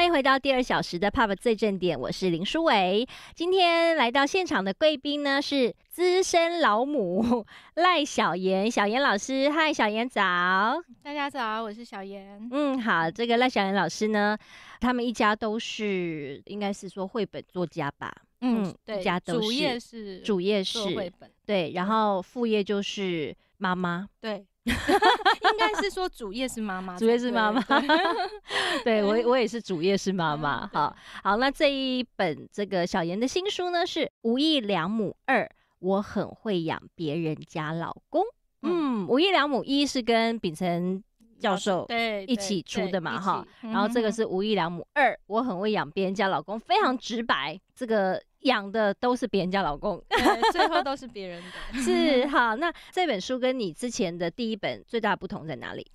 欢迎回到第二小时的 Pub 最正点，我是林书伟。今天来到现场的贵宾呢是资深老母 赖小妍，小妍老师，嗨，小妍早，大家早，我是小妍。嗯，好，这个赖小妍老师呢，他们一家都是，应该是说绘本作家吧？嗯，对，家都是主业是主业是绘本，对，然后副业就是妈妈，对。应该是说主业是妈妈，主业是妈妈。对我 我也是主业是妈妈。好，好，那这一本这个小严的新书呢是《无意良母二》，我很会养别人家老公。嗯，《无意良母一》是跟秉承教授对一起出的嘛哈，然后这个是《无意良母二》，我很会养别人家老公，非常直白。这个。养的都是别人家老公，最后都是别人的，是好。那这本书跟你之前的第一本最大不同在哪里？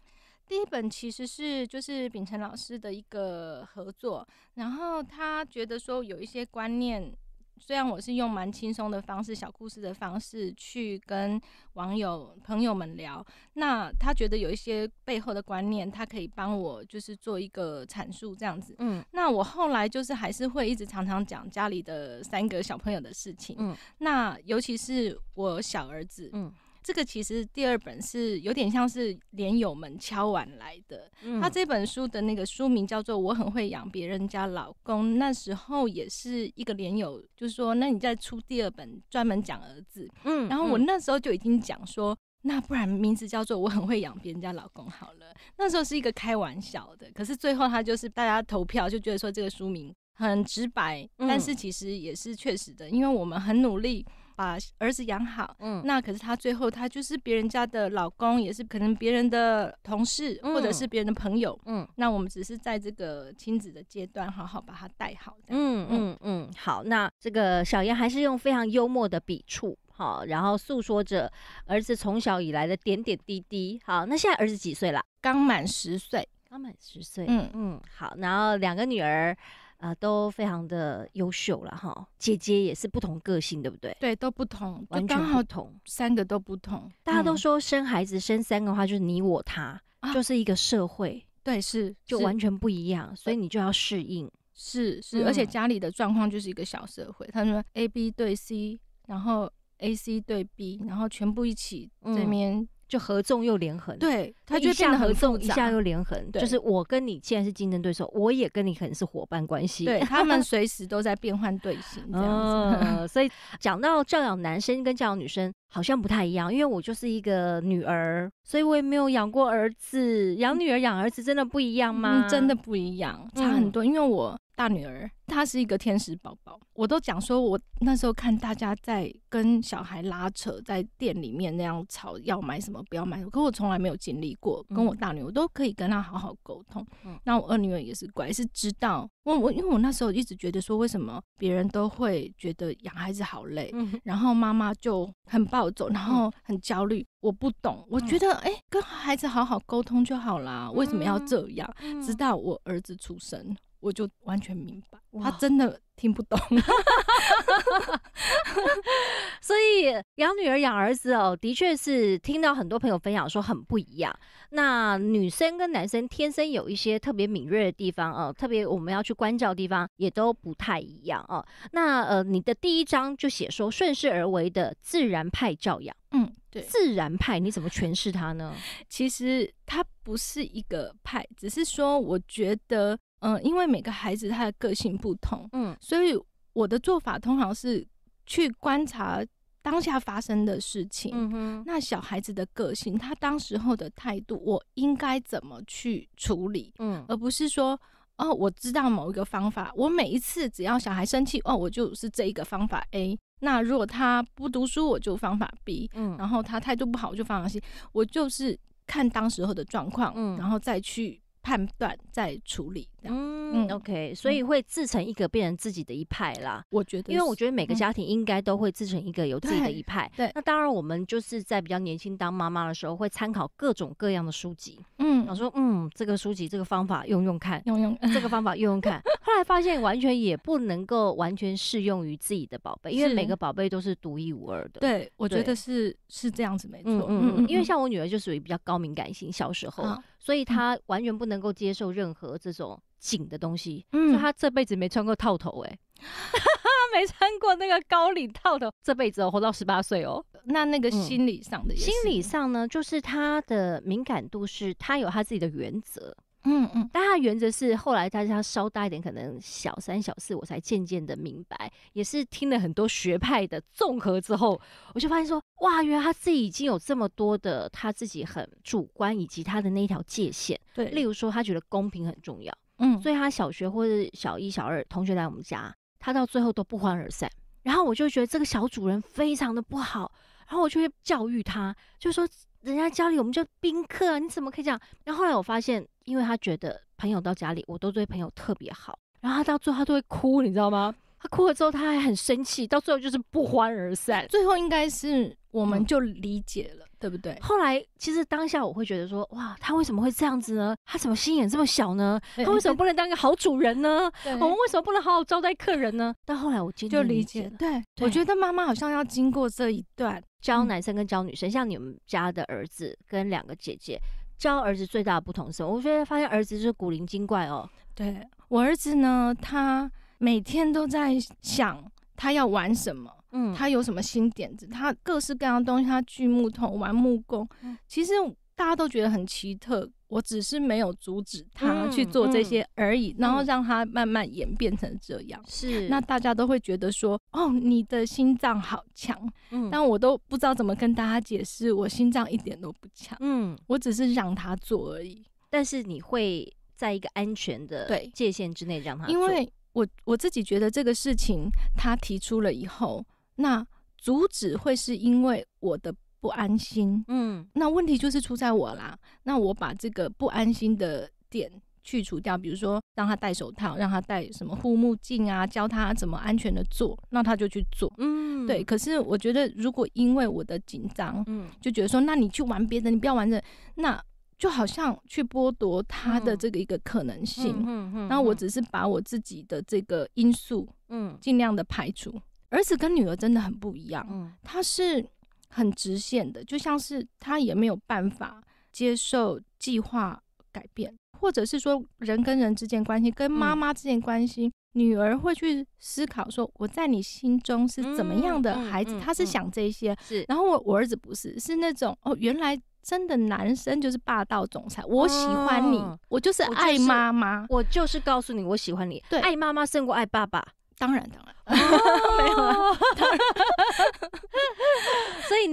第一本其实是就是秉承老师的一个合作，然后他觉得说有一些观念。虽然我是用蛮轻松的方式、小故事的方式去跟网友朋友们聊，那他觉得有一些背后的观念，他可以帮我就是做一个阐述这样子。嗯，那我后来就是还是会一直常常讲家里的三个小朋友的事情。嗯，那尤其是我小儿子。嗯。这个其实第二本是有点像是莲友们敲碗来的。他这本书的那个书名叫做《我很会养别人家老公》，那时候也是一个莲友就说：“那你再出第二本专门讲儿子。”嗯，然后我那时候就已经讲说：“那不然名字叫做《我很会养别人家老公》好了。”那时候是一个开玩笑的，可是最后他就是大家投票就觉得说这个书名很直白，但是其实也是确实的，因为我们很努力。把儿子养好，嗯，那可是他最后他就是别人家的老公，也是可能别人的同事或者是别人的朋友，嗯，那我们只是在这个亲子的阶段好好把他带好，嗯嗯嗯，好，那这个小严还是用非常幽默的笔触，好，然后诉说着儿子从小以来的点点滴滴，好，那现在儿子几岁了？刚满十岁，刚满十岁，嗯嗯，好，然后两个女儿。啊，都非常的优秀了哈！姐姐也是不同个性，对不对？对，都不同，刚好同三个都不同。大家都说生孩子生三个话，就是你我他，就是一个社会。对，是就完全不一样，所以你就要适应。是是，而且家里的状况就是一个小社会。他说 A B 对 C，然后 A C 对 B，然后全部一起这边。就合纵又连横，对他这样合纵，一下又连横，就是我跟你既然是竞争对手，我也跟你可能是伙伴关系，对 他们随时都在变换队形这样子。所以讲到教养男生跟教养女生好像不太一样，因为我就是一个女儿，所以我也没有养过儿子，养女儿养儿子真的不一样吗？真的不一样，差很多，因为我。大女儿她是一个天使宝宝，我都讲说，我那时候看大家在跟小孩拉扯，在店里面那样吵要买什么不要买，什么，可我从来没有经历过。跟我大女我都可以跟她好好沟通，那我二女儿也是乖，是知道我我因为我那时候一直觉得说，为什么别人都会觉得养孩子好累，然后妈妈就很暴走，然后很焦虑，我不懂，我觉得哎，跟孩子好好沟通就好啦，为什么要这样？直到我儿子出生。我就完全明白，他真的听不懂。所以养女儿养儿子哦，的确是听到很多朋友分享说很不一样。那女生跟男生天生有一些特别敏锐的地方，哦，特别我们要去关照的地方也都不太一样哦。那呃，你的第一章就写说顺势而为的自然派教养，嗯，对，自然派你怎么诠释它呢？其实它不是一个派，只是说我觉得。嗯，因为每个孩子他的个性不同，嗯，所以我的做法通常是去观察当下发生的事情，嗯哼，那小孩子的个性，他当时候的态度，我应该怎么去处理，嗯，而不是说，哦，我知道某一个方法，我每一次只要小孩生气，哦，我就是这一个方法 A，那如果他不读书，我就方法 B，嗯，然后他态度不好我就方法 C，我就是看当时候的状况，嗯，然后再去。判断再处理，嗯，OK，所以会自成一个变成自己的一派啦。我觉得，因为我觉得每个家庭应该都会自成一个有自己的一派。对，那当然我们就是在比较年轻当妈妈的时候，会参考各种各样的书籍。嗯，我说，嗯，这个书籍这个方法用用看，用用这个方法用用看，后来发现完全也不能够完全适用于自己的宝贝，因为每个宝贝都是独一无二的。对，我觉得是是这样子，没错。嗯嗯因为像我女儿就属于比较高敏感性，小时候。所以他完全不能够接受任何这种紧的东西，嗯，他这辈子没穿过套头，哎，没穿过那个高领套头，这辈子活到十八岁哦。那那个心理上的，心理上呢，就是他的敏感度是，他有他自己的原则。嗯嗯，但他原则是后来大家稍大一点，可能小三小四，我才渐渐的明白，也是听了很多学派的综合之后，我就发现说，哇，原来他自己已经有这么多的他自己很主观以及他的那一条界限。对，例如说他觉得公平很重要，嗯，所以他小学或者小一小二同学来我们家，他到最后都不欢而散。然后我就觉得这个小主人非常的不好，然后我就会教育他，就说。人家家里，我们就宾客啊，你怎么可以这样？然后后来我发现，因为他觉得朋友到家里，我都对朋友特别好，然后他到最后他都会哭，你知道吗？他哭了之后，他还很生气，到最后就是不欢而散。最后应该是我们就理解了，对不对？后来其实当下我会觉得说，哇，他为什么会这样子呢？他怎么心眼这么小呢？他为什么不能当个好主人呢？我们为什么不能好好招待客人呢？但后来我渐渐就理解，了，对我觉得妈妈好像要经过这一段。教男生跟教女生，像你们家的儿子跟两个姐姐，教儿子最大的不同是，我觉得发现儿子就是古灵精怪哦。对，我儿子呢，他每天都在想他要玩什么，嗯，他有什么新点子，他各式各样的东西，他锯木头、玩木工，其实大家都觉得很奇特。我只是没有阻止他去做这些而已，然后让他慢慢演变成这样。是，那大家都会觉得说，哦，你的心脏好强，嗯，但我都不知道怎么跟大家解释，我心脏一点都不强，嗯，我只是让他做而已。但是你会在一个安全的界限之内让他。因为我我自己觉得这个事情他提出了以后，那阻止会是因为我的。不安心，嗯，那问题就是出在我啦。那我把这个不安心的点去除掉，比如说让他戴手套，让他戴什么护目镜啊，教他怎么安全的做，那他就去做，嗯，对。可是我觉得，如果因为我的紧张，嗯，就觉得说，那你去玩别的，你不要玩这，那就好像去剥夺他的这个一个可能性，嗯嗯。然后我只是把我自己的这个因素，嗯，尽量的排除。儿子跟女儿真的很不一样，嗯，他是。很直线的，就像是他也没有办法接受计划改变，或者是说人跟人之间关系，跟妈妈之间关系，女儿会去思考说我在你心中是怎么样的孩子，她是想这些。是，然后我我儿子不是，是那种哦，原来真的男生就是霸道总裁，我喜欢你，我就是爱妈妈，我就是告诉你我喜欢你，对，爱妈妈胜过爱爸爸，当然当然。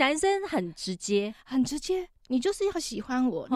男生很直接，很直接，你就是要喜欢我。你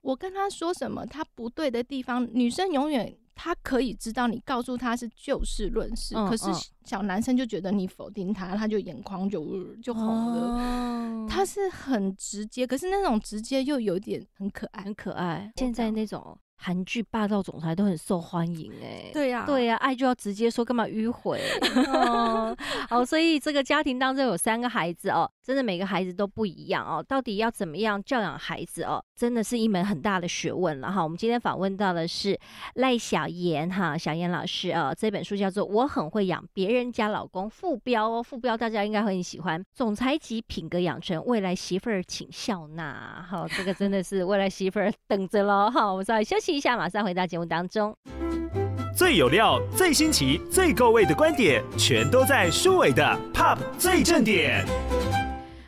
我跟他说什么他不对的地方，女生永远他可以知道。你告诉他是就事论事，可是小男生就觉得你否定他，他就眼眶就就红了。他是很直接，可是那种直接又有点很可爱，很可爱。现在那种。韩剧霸道总裁都很受欢迎哎，对呀，对呀，爱就要直接说，干嘛迂回？哦，好，所以这个家庭当中有三个孩子哦，真的每个孩子都不一样哦，到底要怎么样教养孩子哦，真的是一门很大的学问了哈。我们今天访问到的是赖小妍哈，小妍老师啊，这本书叫做《我很会养别人家老公》，副标哦，副标大家应该会很喜欢，总裁级品格养成，未来媳妇儿请笑纳。好，这个真的是未来媳妇儿等着了哈，我们稍休息。试一下，马上回到节目当中。最有料、最新奇、最够味的观点，全都在舒伟的《Pop 最正点》。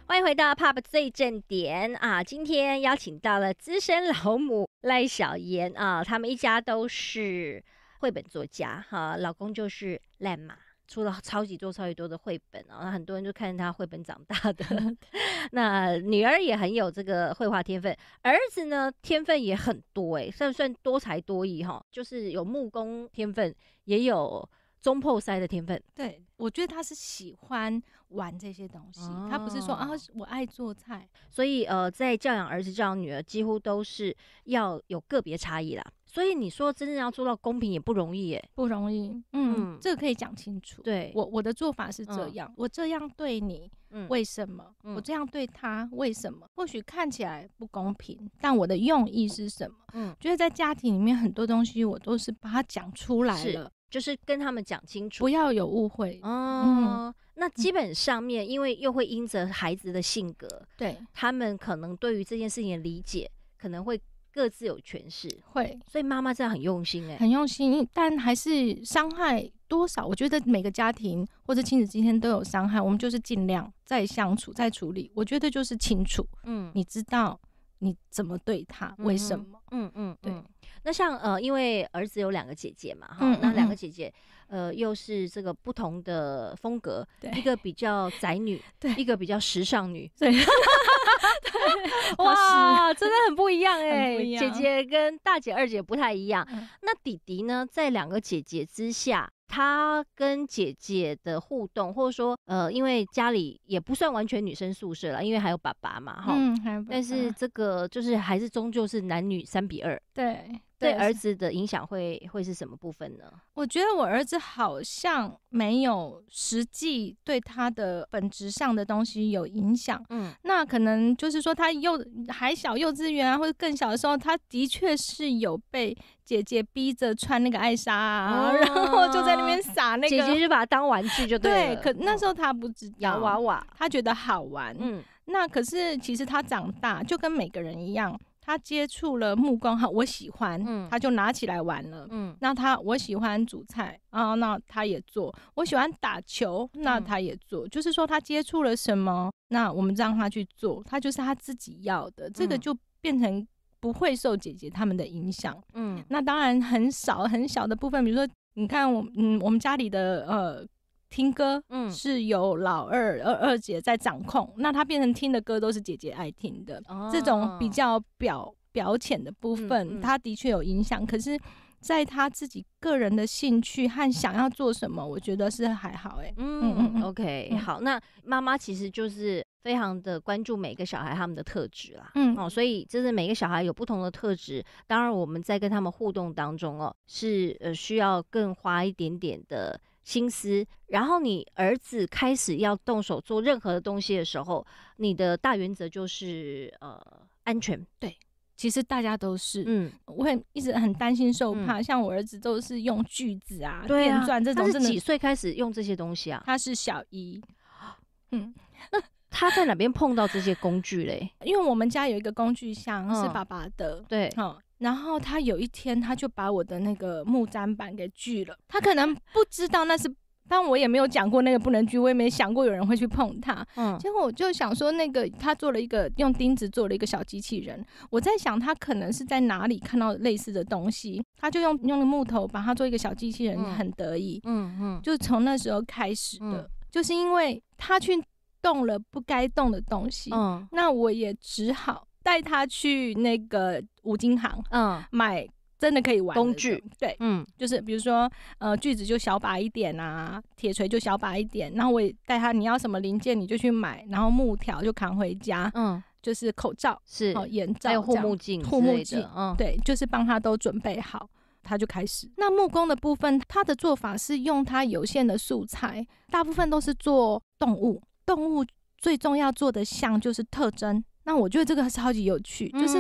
欢迎回到《Pop 最正点》啊！今天邀请到了资深老母赖小妍啊，他们一家都是绘本作家，哈，老公就是赖马。出了超级多、超级多的绘本啊，那很多人就看他绘本长大的。那女儿也很有这个绘画天分，儿子呢天分也很多诶，算不算多才多艺哈？就是有木工天分，也有中破塞的天分。对，我觉得他是喜欢玩这些东西，他不是说啊我爱做菜。所以呃，在教养儿子、教养女儿，几乎都是要有个别差异啦。所以你说真正要做到公平也不容易耶，不容易。嗯，这个可以讲清楚。对我我的做法是这样，我这样对你，嗯，为什么？我这样对他，为什么？或许看起来不公平，但我的用意是什么？嗯，觉得在家庭里面很多东西，我都是把它讲出来了，就是跟他们讲清楚，不要有误会。哦，那基本上面，因为又会因着孩子的性格，对他们可能对于这件事情的理解，可能会。各自有诠释，会，所以妈妈真的很用心哎，很用心，但还是伤害多少？我觉得每个家庭或者亲子之间都有伤害，我们就是尽量再相处、再处理。我觉得就是清楚，嗯，你知道你怎么对他，为什么？嗯嗯，对。那像呃，因为儿子有两个姐姐嘛，哈，那两个姐姐呃，又是这个不同的风格，一个比较宅女，对，一个比较时尚女，对，哇，真的很不一样哎，姐姐跟大姐、二姐不太一样。那弟弟呢，在两个姐姐之下，他跟姐姐的互动，或者说呃，因为家里也不算完全女生宿舍了，因为还有爸爸嘛，哈，嗯，还，但是这个就是还是终究是男女三比二，对。对儿子的影响会会是什么部分呢？我觉得我儿子好像没有实际对他的本质上的东西有影响。嗯，那可能就是说他幼还小，幼稚园啊或者更小的时候，他的确是有被姐姐逼着穿那个艾莎，啊，然后就在那边撒那个姐姐就把它当玩具就对了。对，可那时候他不是洋娃娃，他觉得好玩。嗯，那可是其实他长大就跟每个人一样。他接触了木工哈，我喜欢，嗯，他就拿起来玩了，嗯，那他我喜欢煮菜啊，那他也做；我喜欢打球，那他也做。就是说他接触了什么，那我们让他去做，他就是他自己要的，这个就变成不会受姐姐他们的影响，嗯，那当然很少很小的部分，比如说你看我，嗯，我们家里的呃。听歌，嗯，是由老二二二姐在掌控，那她变成听的歌都是姐姐爱听的，这种比较表表浅的部分，她的确有影响。可是，在他自己个人的兴趣和想要做什么，我觉得是还好。哎，嗯嗯，OK，好，那妈妈其实就是非常的关注每个小孩他们的特质啦，嗯哦，所以就是每个小孩有不同的特质，当然我们在跟他们互动当中哦，是呃需要更花一点点的。心思，然后你儿子开始要动手做任何的东西的时候，你的大原则就是呃安全。对，其实大家都是，嗯，我很一直很担心受怕。像我儿子都是用锯子啊、电钻这种，他是几岁开始用这些东西啊？他是小一，嗯，那他在哪边碰到这些工具嘞？因为我们家有一个工具箱是爸爸的，对，好。然后他有一天，他就把我的那个木砧板给锯了。他可能不知道那是，但我也没有讲过那个不能锯，我也没想过有人会去碰它。嗯，结果我就想说，那个他做了一个用钉子做了一个小机器人。我在想，他可能是在哪里看到类似的东西，他就用用木头把它做一个小机器人，很得意。嗯嗯，就从那时候开始的，就是因为他去动了不该动的东西。嗯，那我也只好。带他去那个五金行，嗯，买真的可以玩工具，对，嗯，就是比如说，呃，锯子就小把一点啊，铁锤就小把一点。然后我也带他，你要什么零件你就去买，然后木条就扛回家，嗯，就是口罩是，哦、眼罩还有护目镜，护目镜，嗯，对，就是帮他都准备好，他就开始。那木工的部分，他的做法是用他有限的素材，大部分都是做动物，动物最重要做的像就是特征。那我觉得这个超级有趣，就是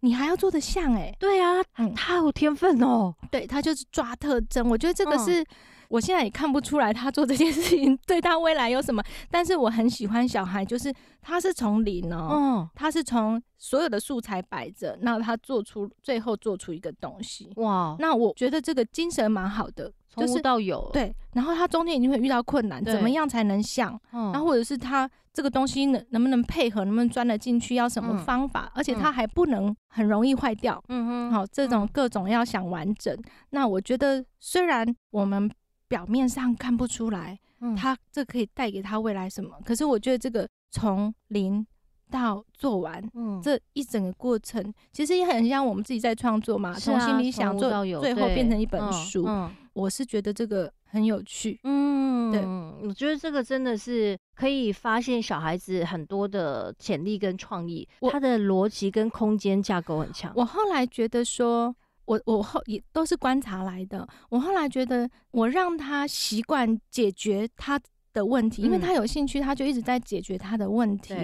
你还要做的像哎，对啊，他有天分哦，对他就是抓特征。我觉得这个是我现在也看不出来他做这件事情 对他未来有什么，但是我很喜欢小孩，就是他是从零哦，他是从所有的素材摆着，那他做出最后做出一个东西哇，那我觉得这个精神蛮好的。从无到有，对，然后它中间一定会遇到困难，怎么样才能像，然后或者是它这个东西能能不能配合，能不能钻得进去，要什么方法，而且它还不能很容易坏掉，嗯哼，好，这种各种要想完整，那我觉得虽然我们表面上看不出来，它这可以带给他未来什么，可是我觉得这个从零。到做完这一整个过程，其实也很像我们自己在创作嘛，从心里想做，最后变成一本书。我是觉得这个很有趣，嗯，对，我觉得这个真的是可以发现小孩子很多的潜力跟创意，他的逻辑跟空间架构很强。我后来觉得说，我我后也都是观察来的。我后来觉得，我让他习惯解决他。的问题，因为他有兴趣，他就一直在解决他的问题。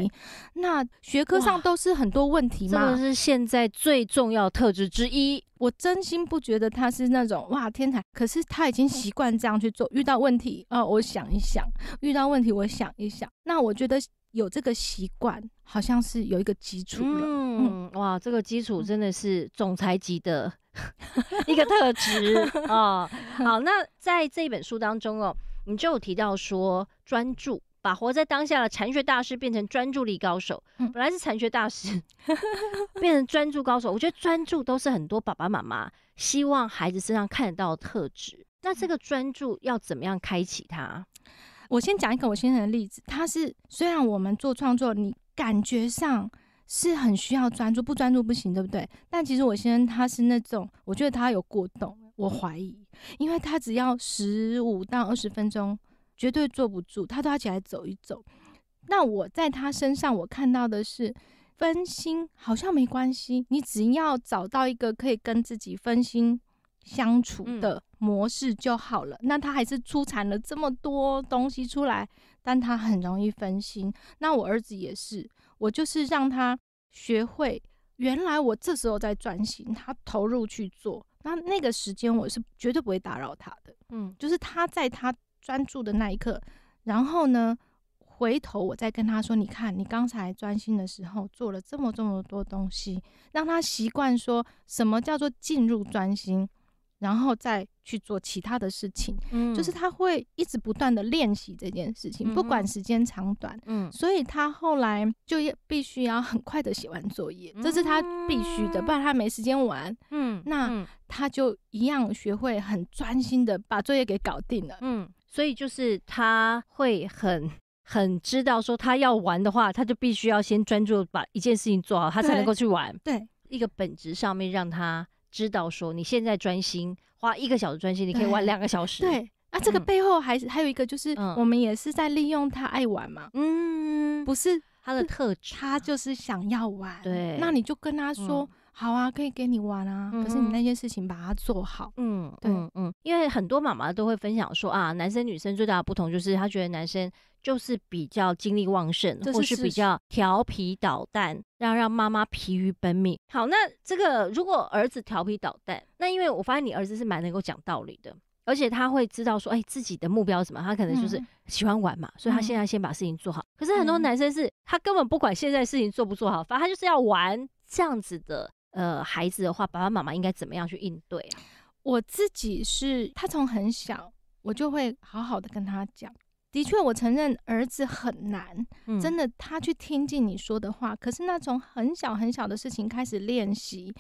那学科上都是很多问题吗？这个是现在最重要特质之一。我真心不觉得他是那种哇天才，可是他已经习惯这样去做。遇到问题啊，我想一想；遇到问题，我想一想。那我觉得有这个习惯，好像是有一个基础了。嗯，哇，这个基础真的是总裁级的 一个特质啊。好，那在这本书当中哦。你就有提到说专注，把活在当下的禅学大师变成专注力高手。本来是禅学大师，变成专注高手。我觉得专注都是很多爸爸妈妈希望孩子身上看得到的特质。那这个专注要怎么样开启它？我先讲一个我先生的例子，他是虽然我们做创作，你感觉上是很需要专注，不专注不行，对不对？但其实我先生他是那种，我觉得他有过动。我怀疑，因为他只要十五到二十分钟，绝对坐不住，他都要起来走一走。那我在他身上，我看到的是分心好像没关系，你只要找到一个可以跟自己分心相处的模式就好了。那他还是出产了这么多东西出来，但他很容易分心。那我儿子也是，我就是让他学会，原来我这时候在专心，他投入去做。那那个时间我是绝对不会打扰他的，嗯，就是他在他专注的那一刻，然后呢，回头我再跟他说，你看你刚才专心的时候做了这么这么多东西，让他习惯说什么叫做进入专心。然后再去做其他的事情，嗯，就是他会一直不断的练习这件事情，不管时间长短，嗯，所以他后来就必须要很快的写完作业，这是他必须的，不然他没时间玩，嗯，那他就一样学会很专心的把作业给搞定了，嗯，所以就是他会很很知道说他要玩的话，他就必须要先专注把一件事情做好，他才能够去玩，对，一个本质上面让他。知道说你现在专心花一个小时专心，你可以玩两个小时。对，啊，这个背后还还有一个，就是我们也是在利用他爱玩嘛。嗯，不是他的特质，他就是想要玩。对，那你就跟他说，好啊，可以跟你玩啊，可是你那件事情把它做好。嗯，对，嗯，因为很多妈妈都会分享说啊，男生女生最大的不同就是他觉得男生。就是比较精力旺盛，或是比较调皮捣蛋，要让妈妈疲于奔命。好，那这个如果儿子调皮捣蛋，那因为我发现你儿子是蛮能够讲道理的，而且他会知道说，哎，自己的目标什么？他可能就是喜欢玩嘛，所以他现在先把事情做好。可是很多男生是他根本不管现在事情做不做好，反正他就是要玩这样子的。呃，孩子的话，爸爸妈妈应该怎么样去应对啊？我自己是他从很小，我就会好好的跟他讲。的确，我承认儿子很难，真的，他去听进你说的话。可是那从很小很小的事情开始练习，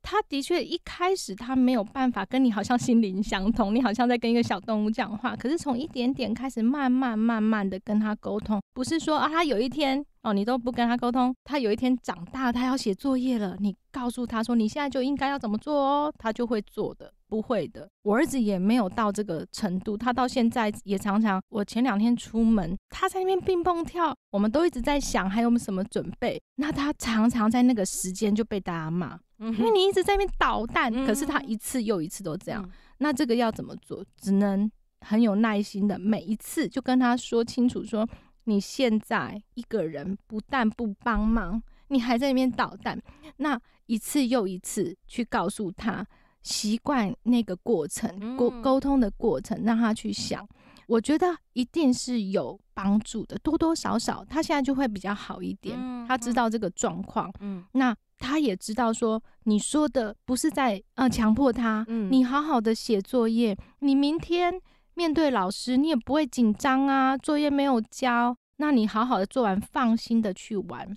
他的确一开始他没有办法跟你好像心灵相通，你好像在跟一个小动物讲话。可是从一点点开始，慢慢慢慢的跟他沟通，不是说啊，他有一天哦，你都不跟他沟通，他有一天长大，他要写作业了，你告诉他说你现在就应该要怎么做哦，他就会做的。不会的，我儿子也没有到这个程度。他到现在也常常，我前两天出门，他在那边蹦蹦跳，我们都一直在想，还有没有什么准备。那他常常在那个时间就被大家骂，因为你一直在那边捣蛋。可是他一次又一次都这样，那这个要怎么做？只能很有耐心的，每一次就跟他说清楚，说你现在一个人不但不帮忙，你还在那边捣蛋。那一次又一次去告诉他。习惯那个过程，沟沟通的过程，让他去想，我觉得一定是有帮助的，多多少少他现在就会比较好一点。他知道这个状况，嗯，那他也知道说你说的不是在呃强迫他，嗯，你好好的写作业，你明天面对老师你也不会紧张啊，作业没有交，那你好好的做完，放心的去玩。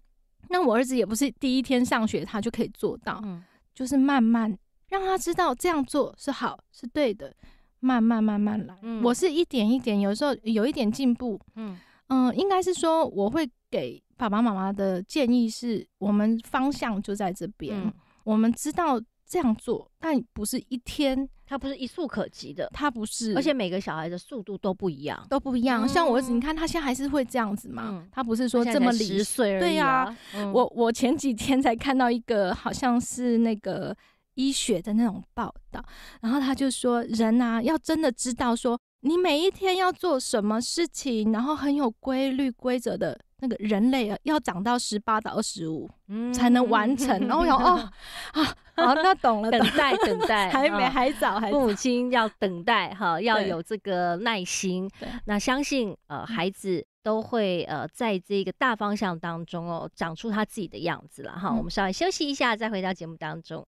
那我儿子也不是第一天上学，他就可以做到，嗯，就是慢慢。让他知道这样做是好，是对的，慢慢慢慢来。嗯，我是一点一点，有时候有一点进步。嗯嗯，应该是说我会给爸爸妈妈的建议是，我们方向就在这边。嗯，我们知道这样做，但不是一天，他不是一速可及的，他不是。而且每个小孩的速度都不一样，都不一样。像我儿子，你看他现在还是会这样子嘛？他不是说这么十岁而已啊？我我前几天才看到一个，好像是那个。医学的那种报道，然后他就说，人啊，要真的知道说你每一天要做什么事情，然后很有规律规则的那个人类啊，要长到十八到二十五才能完成。然后我想哦 啊。好，那懂了。等待，等待，还没，还早，还。父母亲要等待哈，要有这个耐心。那相信呃，孩子都会呃，在这个大方向当中哦，长出他自己的样子了哈。我们稍微休息一下，再回到节目当中。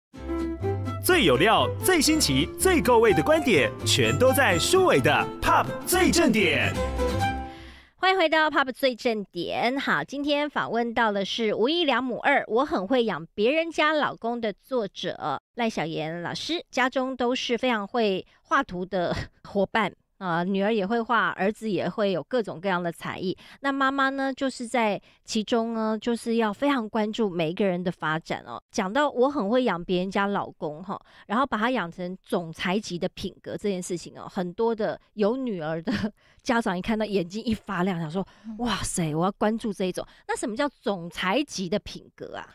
最有料、最新奇、最够味的观点，全都在舒伟的《Pop 最正点》。欢迎回到《Pub 最正点》。好，今天访问到的是《无一良母二》，我很会养别人家老公的作者赖小妍老师，家中都是非常会画图的 伙伴。啊，女儿也会画，儿子也会有各种各样的才艺。那妈妈呢，就是在其中呢，就是要非常关注每一个人的发展哦。讲到我很会养别人家老公哈，然后把他养成总裁级的品格这件事情哦，很多的有女儿的 家长一看到眼睛一发亮，想说哇塞，我要关注这一种。那什么叫总裁级的品格啊？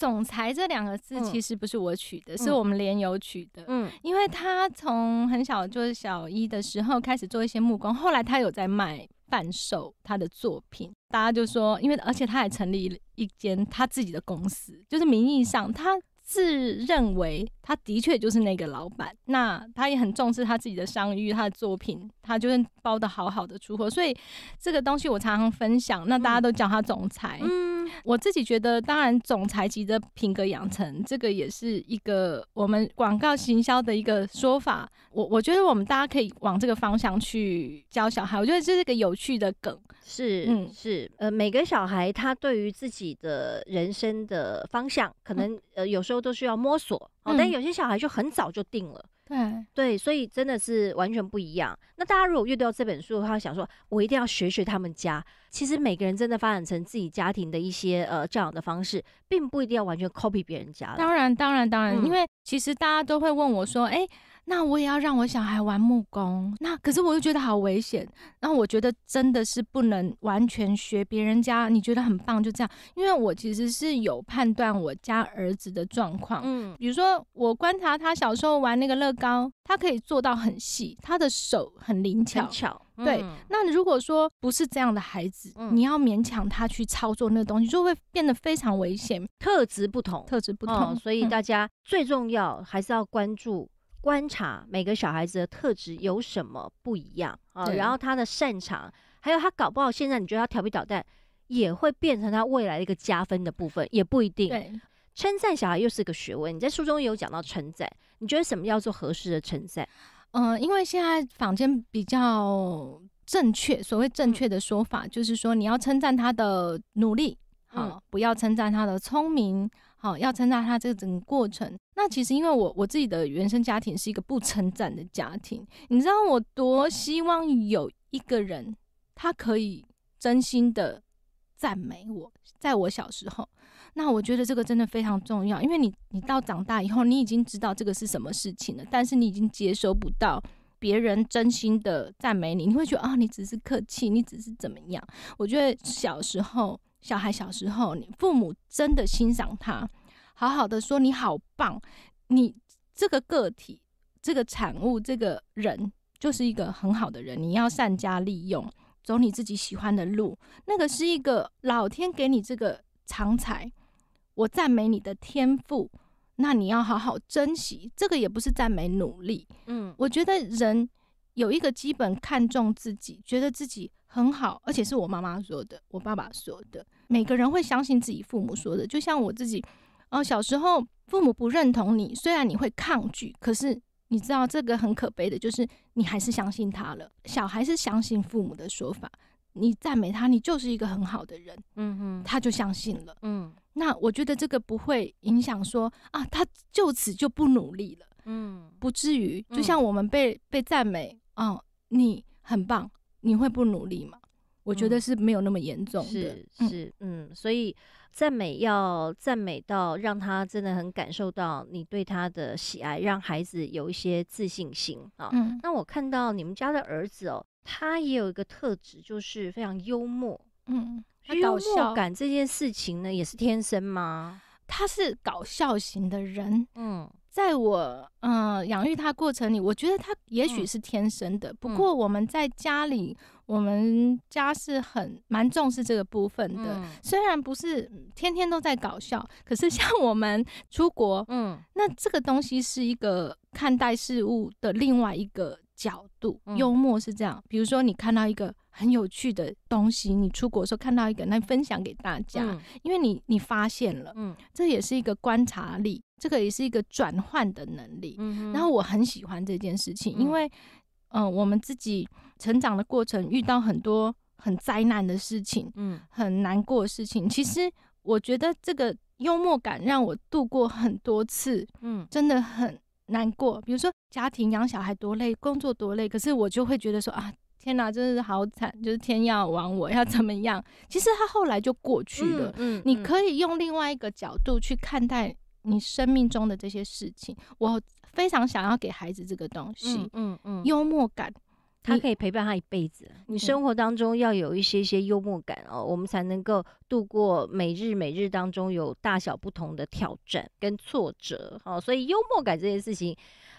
总裁这两个字其实不是我取的，是我们联友取的。嗯，因为他从很小就是小一的时候开始做一些木工，后来他有在卖贩售他的作品，大家就说，因为而且他还成立了一间他自己的公司，就是名义上他自认为。他的确就是那个老板，那他也很重视他自己的商誉，他的作品，他就是包的好好的出货，所以这个东西我常常分享，那大家都叫他总裁。嗯，我自己觉得，当然总裁级的品格养成，这个也是一个我们广告行销的一个说法。我我觉得我们大家可以往这个方向去教小孩，我觉得这是一个有趣的梗。是，嗯，是，呃，每个小孩他对于自己的人生的方向，可能呃有时候都需要摸索。哦，但有些小孩就很早就定了，对对，所以真的是完全不一样。那大家如果阅读到这本书，他想说，我一定要学学他们家。其实每个人真的发展成自己家庭的一些呃教养的方式，并不一定要完全 copy 别人家。当然，当然，当然，因为其实大家都会问我说，哎。那我也要让我小孩玩木工，那可是我又觉得好危险。那我觉得真的是不能完全学别人家，你觉得很棒就这样。因为我其实是有判断我家儿子的状况，嗯，比如说我观察他小时候玩那个乐高，他可以做到很细，他的手很灵巧，巧对。那如果说不是这样的孩子，你要勉强他去操作那个东西，就会变得非常危险。特质不同，特质不同，所以大家最重要还是要关注。观察每个小孩子的特质有什么不一样啊？然后他的擅长，还有他搞不好现在你觉得他调皮捣蛋，也会变成他未来一个加分的部分，也不一定。对，称赞小孩又是个学问。你在书中有讲到称赞，你觉得什么叫做合适的称赞？嗯，因为现在坊间比较正确，所谓正确的说法就是说，你要称赞他的努力，好，不要称赞他的聪明。好，要称赞他这个整个过程。那其实因为我我自己的原生家庭是一个不称赞的家庭，你知道我多希望有一个人，他可以真心的赞美我。在我小时候，那我觉得这个真的非常重要，因为你你到长大以后，你已经知道这个是什么事情了，但是你已经接收不到别人真心的赞美你，你会觉得啊，你只是客气，你只是怎么样？我觉得小时候。小孩小时候，你父母真的欣赏他，好好的说你好棒，你这个个体、这个产物、这个人就是一个很好的人，你要善加利用，走你自己喜欢的路，那个是一个老天给你这个长才，我赞美你的天赋，那你要好好珍惜。这个也不是赞美努力，嗯，我觉得人有一个基本看重自己，觉得自己。很好，而且是我妈妈说的，我爸爸说的。每个人会相信自己父母说的，就像我自己，哦，小时候父母不认同你，虽然你会抗拒，可是你知道这个很可悲的，就是你还是相信他了。小孩是相信父母的说法，你赞美他，你就是一个很好的人，嗯他就相信了。嗯，那我觉得这个不会影响说啊，他就此就不努力了，嗯，不至于。就像我们被被赞美啊，你很棒。你会不努力吗？我觉得是没有那么严重的，是，嗯，所以赞美要赞美到让他真的很感受到你对他的喜爱，让孩子有一些自信心啊。嗯，那我看到你们家的儿子哦，他也有一个特质，就是非常幽默，嗯，幽默感这件事情呢，也是天生吗？他是搞笑型的人，嗯。在我嗯养育他过程里，我觉得他也许是天生的。不过我们在家里，我们家是很蛮重视这个部分的。虽然不是天天都在搞笑，可是像我们出国，嗯，那这个东西是一个看待事物的另外一个角度。幽默是这样，比如说你看到一个很有趣的东西，你出国时候看到一个，那分享给大家，因为你你发现了，嗯，这也是一个观察力。这个也是一个转换的能力，嗯，然后我很喜欢这件事情，因为，嗯，我们自己成长的过程遇到很多很灾难的事情，嗯，很难过的事情。其实我觉得这个幽默感让我度过很多次，嗯，真的很难过。比如说家庭养小孩多累，工作多累，可是我就会觉得说啊，天哪，真的是好惨，就是天要亡我，要怎么样？其实他后来就过去了，嗯，你可以用另外一个角度去看待。你生命中的这些事情，我非常想要给孩子这个东西。嗯嗯嗯，幽默感，它可以陪伴他一辈子。你生活当中要有一些些幽默感哦，我们才能够度过每日每日当中有大小不同的挑战跟挫折。哦，所以幽默感这件事情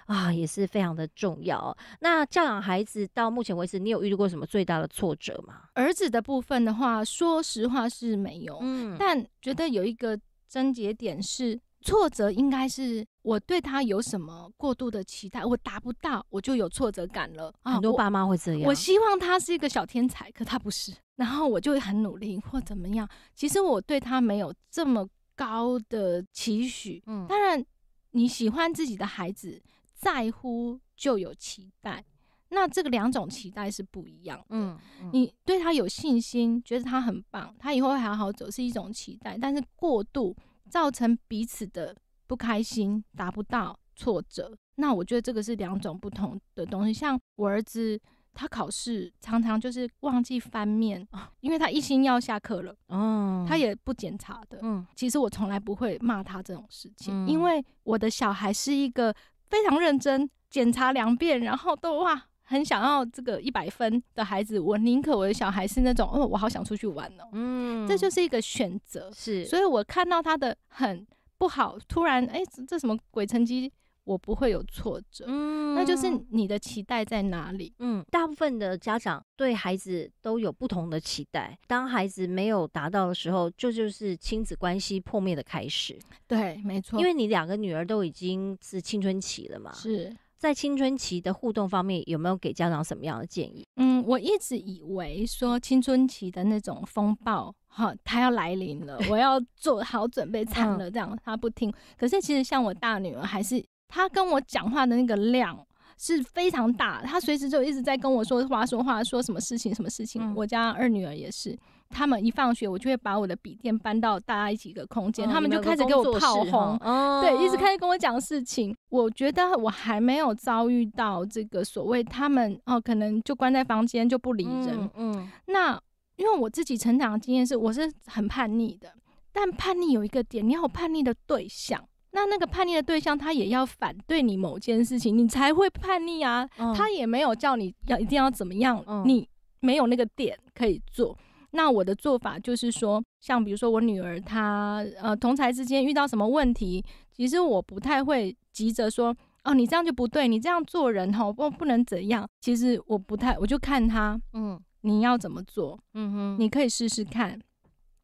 啊，也是非常的重要。那教养孩子到目前为止，你有遇到过什么最大的挫折吗？儿子的部分的话，说实话是没有。嗯，但觉得有一个症结点是。挫折应该是我对他有什么过度的期待，我达不到，我就有挫折感了。很多爸妈会这样。我希望他是一个小天才，可他不是，然后我就很努力或怎么样。其实我对他没有这么高的期许。嗯，当然你喜欢自己的孩子，在乎就有期待，那这个两种期待是不一样的。嗯，你对他有信心，觉得他很棒，他以后会好好走，是一种期待，但是过度。造成彼此的不开心，达不到挫折，那我觉得这个是两种不同的东西。像我儿子，他考试常常就是忘记翻面，因为他一心要下课了，嗯，他也不检查的，嗯。其实我从来不会骂他这种事情，因为我的小孩是一个非常认真，检查两遍，然后都哇。很想要这个一百分的孩子，我宁可我的小孩是那种，哦，我好想出去玩哦。嗯，这就是一个选择，是。所以我看到他的很不好，突然，哎，这什么鬼成绩？我不会有挫折。嗯，那就是你的期待在哪里？嗯，大部分的家长对孩子都有不同的期待，当孩子没有达到的时候，这就是亲子关系破灭的开始。对，没错。因为你两个女儿都已经是青春期了嘛。是。在青春期的互动方面，有没有给家长什么样的建议？嗯，我一直以为说青春期的那种风暴哈，他要来临了，我要 做好准备，惨了。这样他不听，可是其实像我大女儿，还是她跟我讲话的那个量是非常大，他随时就一直在跟我说话说话说什么事情什么事情。我家二女儿也是。他们一放学，我就会把我的笔电搬到大家一起的空间，他们就开始给我炮轰，对，一直开始跟我讲事情。我觉得我还没有遭遇到这个所谓他们哦，可能就关在房间就不理人。嗯，那因为我自己成长的经验是我是很叛逆的，但叛逆有一个点，你要有叛逆的对象，那那个叛逆的对象他也要反对你某件事情，你才会叛逆啊。他也没有叫你要一定要怎么样，你没有那个点可以做。那我的做法就是说，像比如说我女儿她呃同才之间遇到什么问题，其实我不太会急着说哦你这样就不对，你这样做人哈不不能怎样。其实我不太我就看她，嗯你要怎么做嗯哼你可以试试看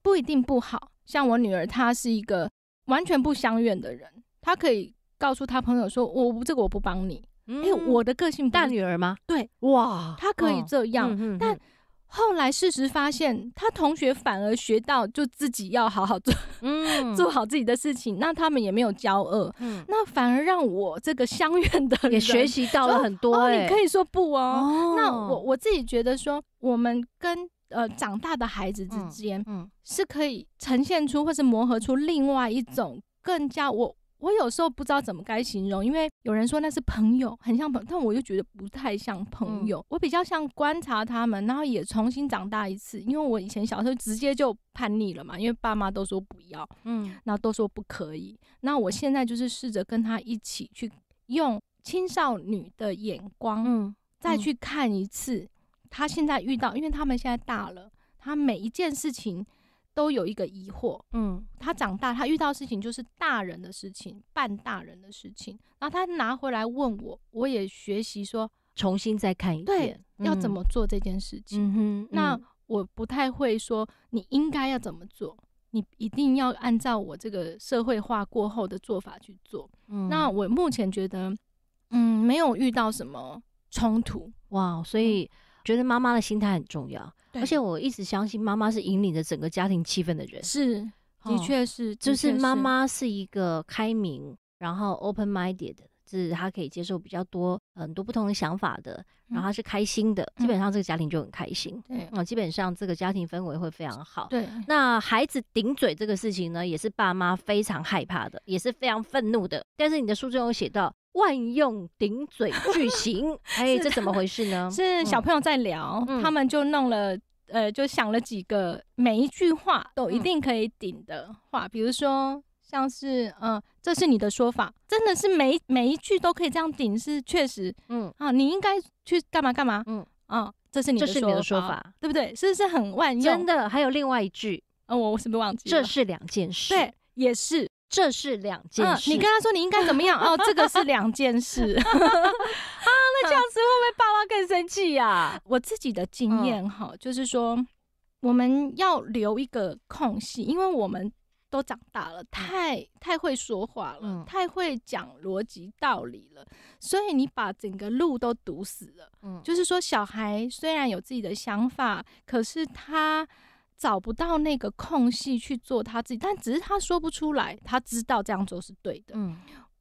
不一定不好。像我女儿她是一个完全不相怨的人，她可以告诉她朋友说我不这个我不帮你，哎我的个性大女儿吗？对哇她可以这样，但。后来事实发现，他同学反而学到就自己要好好做，嗯，做好自己的事情。那他们也没有骄傲，嗯，那反而让我这个相怨的人也学习到了很多。哦，你可以说不哦。那我我自己觉得说，我们跟呃长大的孩子之间，嗯，是可以呈现出或是磨合出另外一种更加我。我有时候不知道怎么该形容，因为有人说那是朋友，很像朋，但我又觉得不太像朋友。我比较像观察他们，然后也重新长大一次，因为我以前小时候直接就叛逆了嘛，因为爸妈都说不要，嗯，然后都说不可以。那我现在就是试着跟他一起去用青少女的眼光，嗯，再去看一次他现在遇到，因为他们现在大了，他每一件事情。都有一个疑惑，嗯，他长大，他遇到事情就是大人的事情，办大人的事情，然后他拿回来问我，我也学习说重新再看一遍，要怎么做这件事情。嗯哼，那我不太会说你应该要怎么做，你一定要按照我这个社会化过后的做法去做。嗯，那我目前觉得，嗯，没有遇到什么冲突哇，所以觉得妈妈的心态很重要。而且我一直相信，妈妈是引领着整个家庭气氛的人。是，的确是，就是妈妈是一个开明，然后 open minded，就是他可以接受比较多很多不同的想法的，然后他是开心的，基本上这个家庭就很开心。对，啊，基本上这个家庭氛围会非常好。对，那孩子顶嘴这个事情呢，也是爸妈非常害怕的，也是非常愤怒的。但是你的书中有写到。万用顶嘴句型，哎，这怎么回事呢？是小朋友在聊，他们就弄了，呃，就想了几个，每一句话都一定可以顶的话，比如说像是，嗯，这是你的说法，真的是每每一句都可以这样顶，是确实，嗯，啊，你应该去干嘛干嘛，嗯，啊，这是你的说法，对不对？是不是很万用？真的，还有另外一句，呃，我是不是忘记了？这是两件事，对，也是。这是两件事，你跟他说你应该怎么样？哦，这个是两件事 啊，那这样子会不会爸妈更生气呀？我自己的经验哈，就是说我们要留一个空隙，因为我们都长大了，太太会说话了，太会讲逻辑道理了，所以你把整个路都堵死了。嗯，就是说小孩虽然有自己的想法，可是他。找不到那个空隙去做他自己，但只是他说不出来，他知道这样做是对的。嗯，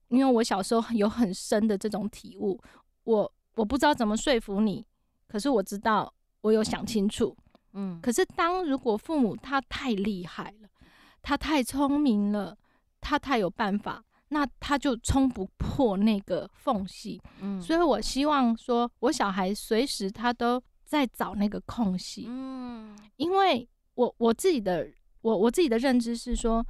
因为我小时候有很深的这种体悟，我我不知道怎么说服你，可是我知道我有想清楚。嗯，可是当如果父母他太厉害了，他太聪明了，他太有办法，那他就冲不破那个缝隙。嗯，所以我希望说，我小孩随时他都在找那个空隙。嗯，因为。我我自己的我我自己的认知是说，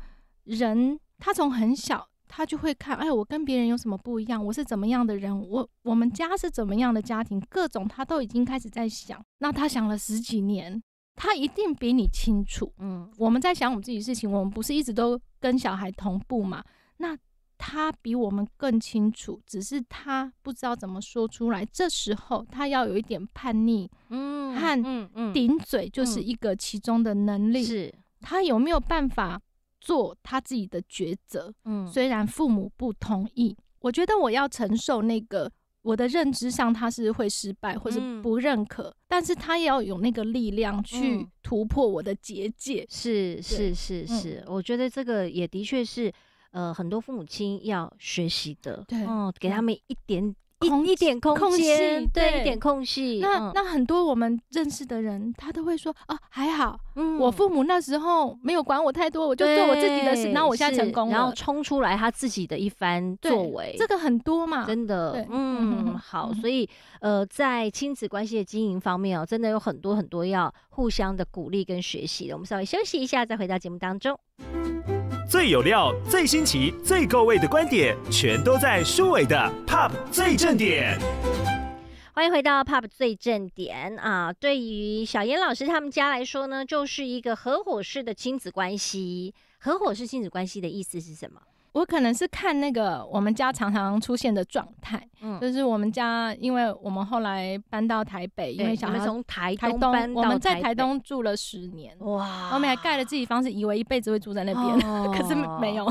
人他从很小他就会看，哎，我跟别人有什么不一样？我是怎么样的人？我我们家是怎么样的家庭？各种他都已经开始在想。那他想了十几年，他一定比你清楚。嗯，我们在想我们自己事情，我们不是一直都跟小孩同步嘛？那。他比我们更清楚，只是他不知道怎么说出来。这时候他要有一点叛逆，嗯，和顶嘴就是一个其中的能力。是，他有没有办法做他自己的抉择？嗯，虽然父母不同意，我觉得我要承受那个，我的认知上他是会失败或是不认可，但是他也要有那个力量去突破我的结界。是是是是，我觉得这个也的确是。呃，很多父母亲要学习的，对，哦，给他们一点空一点空空间，对，一点空隙。那那很多我们认识的人，他都会说，哦，还好，嗯，我父母那时候没有管我太多，我就做我自己的事，那我现在成功了，然后冲出来他自己的一番作为，这个很多嘛，真的，嗯，好，所以呃，在亲子关系的经营方面哦，真的有很多很多要互相的鼓励跟学习的，我们稍微休息一下，再回到节目当中。最有料、最新奇、最够味的观点，全都在舒伟的《Pub 最正点》。欢迎回到《Pub 最正点》啊！对于小严老师他们家来说呢，就是一个合伙式的亲子关系。合伙式亲子关系的意思是什么？我可能是看那个我们家常常出现的状态，就是我们家，因为我们后来搬到台北，因为小孩从台东搬在台东住了十年，哇，我们还盖了自己房子，以为一辈子会住在那边，可是没有，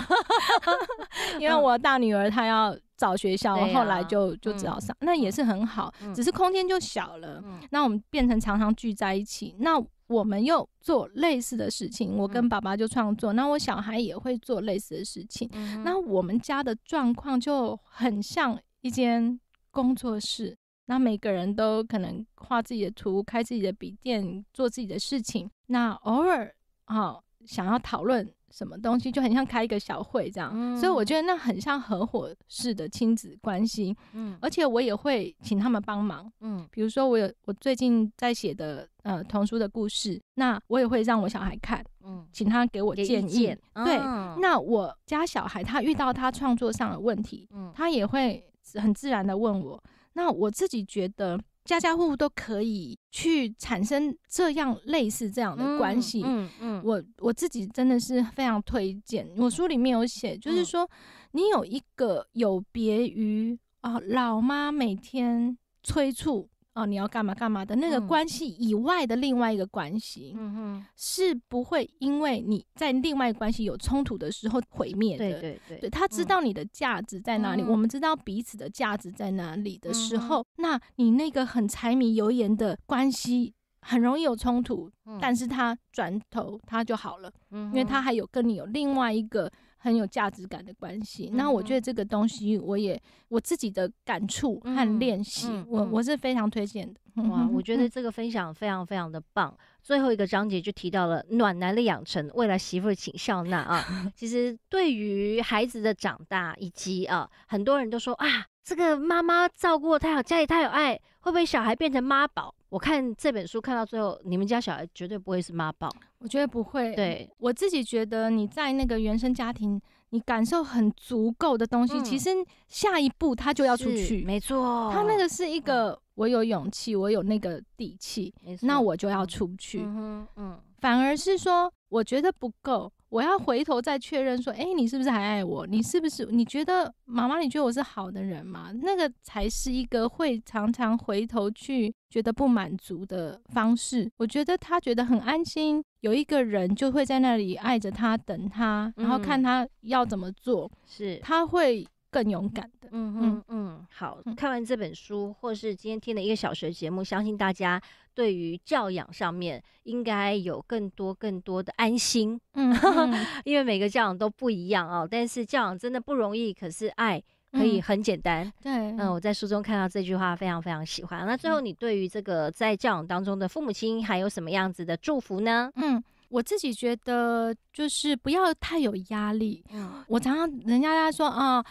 因为我大女儿她要。找学校，后来就就只好上，那也是很好，只是空间就小了。那我们变成常常聚在一起，那我们又做类似的事情。我跟爸爸就创作，那我小孩也会做类似的事情。那我们家的状况就很像一间工作室，那每个人都可能画自己的图，开自己的笔电，做自己的事情。那偶尔，哦，想要讨论。什么东西就很像开一个小会这样，所以我觉得那很像合伙式的亲子关系。嗯，而且我也会请他们帮忙。嗯，比如说我有我最近在写的呃童书的故事，那我也会让我小孩看，嗯，请他给我建议。对，那我家小孩他遇到他创作上的问题，嗯，他也会很自然的问我。那我自己觉得。家家户户都可以去产生这样类似这样的关系，嗯嗯，我我自己真的是非常推荐。我书里面有写，就是说你有一个有别于啊，老妈每天催促。哦，你要干嘛干嘛的那个关系以外的另外一个关系，嗯哼，是不会因为你在另外关系有冲突的时候毁灭的，对对对，他知道你的价值在哪里，我们知道彼此的价值在哪里的时候，那你那个很柴米油盐的关系很容易有冲突，但是他转头他就好了，嗯，因为他还有跟你有另外一个。很有价值感的关系，那我觉得这个东西，我也我自己的感触和练习，我我是非常推荐的。哇，我 觉得这个分享非常非常的棒。最后一个章节就提到了暖男的养成，未来媳妇请笑纳啊！其实对于孩子的长大以及啊，很多人都说啊。这个妈妈照顾太好，家里太有爱，会不会小孩变成妈宝？我看这本书看到最后，你们家小孩绝对不会是妈宝，我觉得不会。对，我自己觉得你在那个原生家庭，你感受很足够的东西，其实下一步他就要出去。没错，他那个是一个我有勇气，我有那个底气，那我就要出去。嗯嗯，反而是说，我觉得不够。我要回头再确认说，哎，你是不是还爱我？你是不是你觉得妈妈？你觉得我是好的人吗？那个才是一个会常常回头去觉得不满足的方式。我觉得他觉得很安心，有一个人就会在那里爱着他，等他，然后看他要怎么做。是，他会。更勇敢的，嗯嗯嗯，好看完这本书，或是今天听了一个小时的节目，相信大家对于教养上面应该有更多更多的安心。嗯，因为每个教养都不一样啊，但是教养真的不容易。可是爱可以很简单。对，嗯，我在书中看到这句话，非常非常喜欢。那最后，你对于这个在教养当中的父母亲还有什么样子的祝福呢？嗯，我自己觉得就是不要太有压力。我常常人家说啊。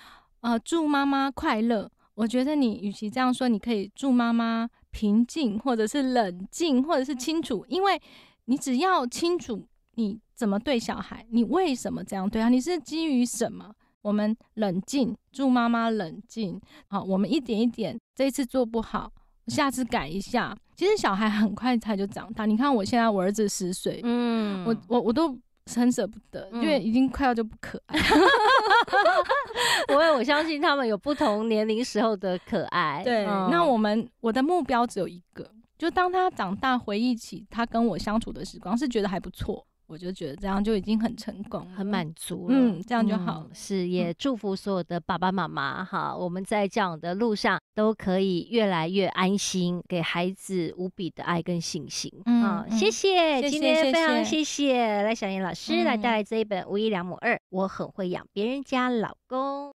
啊，祝妈妈快乐。我觉得你与其这样说，你可以祝妈妈平静，或者是冷静，或者是清楚。因为，你只要清楚你怎么对小孩，你为什么这样对啊？你是基于什么？我们冷静，祝妈妈冷静。好，我们一点一点，这一次做不好，下次改一下。其实小孩很快他就长大。你看，我现在我儿子十岁，嗯，我我我都。是很舍不得，因为已经快要就不可爱。因 为我相信他们有不同年龄时候的可爱。对，那我们我的目标只有一个，就当他长大回忆起他跟我相处的时光，是觉得还不错。我就觉得这样就已经很成功、很满足了。嗯，这样就好。是，也祝福所有的爸爸妈妈哈，我们在教养的路上都可以越来越安心，给孩子无比的爱跟信心。嗯，谢谢，今天非常谢谢赖小燕老师来带来这一本《无一良母二》，我很会养别人家老公。